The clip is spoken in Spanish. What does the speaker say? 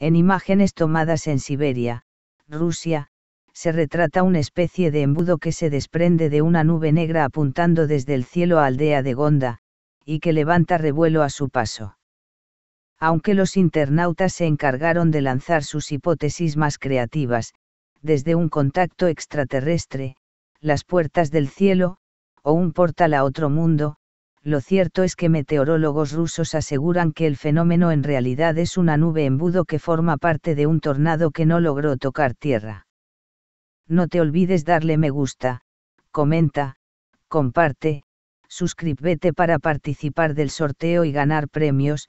En imágenes tomadas en Siberia, Rusia, se retrata una especie de embudo que se desprende de una nube negra apuntando desde el cielo a aldea de Gonda, y que levanta revuelo a su paso. Aunque los internautas se encargaron de lanzar sus hipótesis más creativas, desde un contacto extraterrestre, las puertas del cielo, o un portal a otro mundo, lo cierto es que meteorólogos rusos aseguran que el fenómeno en realidad es una nube embudo que forma parte de un tornado que no logró tocar tierra. No te olvides darle me gusta, comenta, comparte, suscríbete para participar del sorteo y ganar premios,